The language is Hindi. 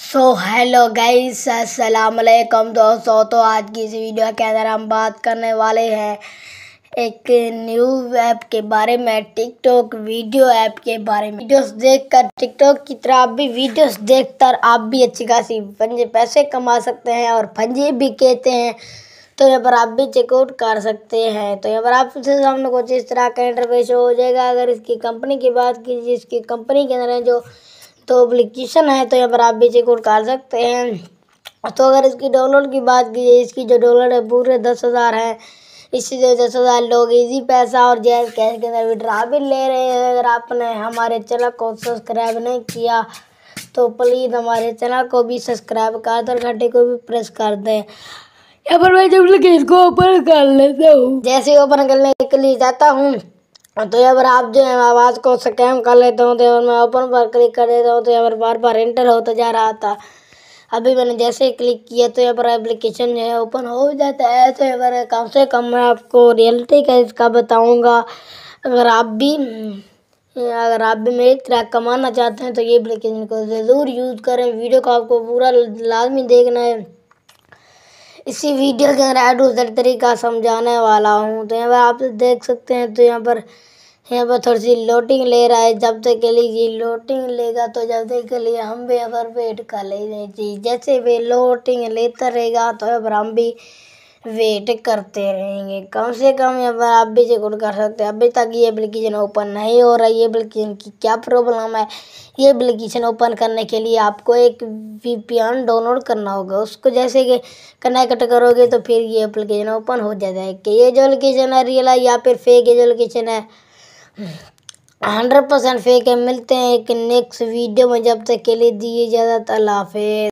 सो हेलो गाइस अस्सलाम वालेकुम दोस्तों तो आज की इस वीडियो के अंदर हम बात करने वाले हैं एक न्यू ऐप के बारे में टिकटॉक वीडियो ऐप के बारे में वीडियोस देखकर टिकटॉक की तरह आप भी वीडियोस देखकर आप भी अच्छी खासी फंजे पैसे कमा सकते हैं और फंजे भी कहते हैं तो यहाँ पर आप भी चेकआउट कर सकते हैं तो यहाँ पर आपसे सामने कुछ इस तरह का इंटरफेस हो जाएगा अगर इसकी कंपनी की बात कीजिए इसकी कंपनी के अंदर जो तो अप्लीकेशन है तो यहाँ पर आप भी चेकआउट कर सकते हैं तो अगर इसकी डाउनलोड की बात की जाए इसकी जो डाउनलोड है पूरे दस हज़ार हैं इससे जो दस हज़ार लोग इजी पैसा और जैस कैश के अंदर विड्रा भी ले रहे हैं अगर आपने हमारे चैनल को सब्सक्राइब नहीं किया तो प्लीज़ हमारे चैनल को भी सब्सक्राइब कर दो और घंटे को भी प्रेस कर दें यहाँ पर मैं जब इसको ओपन कर लेता हूँ जैसे ओपन करने के लिए जाता हूँ तो यहाँ पर आप जो है आवाज़ को स्कैम कर लेता हूँ तो यहाँ मैं ओपन पर क्लिक कर देता हूँ तो यहाँ पर बार बार एंटर होता तो जा रहा था अभी मैंने जैसे ही क्लिक किया तो यहाँ पर एप्लीकेशन जो है ओपन हो जाता है तो यहाँ पर कम से कम मैं आपको रियलिटी का इसका बताऊँगा अगर आप भी अगर आप भी मेरी तरह कमाना चाहते हैं तो ये एप्लीकेशन को ज़रूर यूज़ करें वीडियो को आपको पूरा लाजमी देखना है इसी वीडियो के अंदर एडोजर तरीका समझाने वाला हूँ तो यहाँ पर आप देख सकते हैं तो यहाँ पर यहाँ पर थोड़ी सी लोटिंग ले रहा है जब तक के लिए ये लोटिंग लेगा तो जब तक के लिए हम भी यहाँ पर वेट कर ले जैसे भी लोटिंग लेता रहेगा तो यहाँ पर हम भी वेट करते रहेंगे कम से कम यहाँ पर आप भी चेकआउट कर सकते हैं अभी तक ये एप्लीकेशन ओपन नहीं हो रही है एप्लीकेशन की क्या प्रॉब्लम है ये एप्लीकेशन ओपन करने के लिए आपको एक वी डाउनलोड करना होगा उसको जैसे कि कनेक्ट करोगे तो फिर ये एप्लीकेशन ओपन हो जाता है कि ये जो लोकेशन है रियल है या फिर फेक ये जो लोकेशन है हंड्रेड परसेंट फेक है मिलते हैं एक नेक्स्ट वीडियो में जब तक के लिए दिए ज़्यादा तलाफे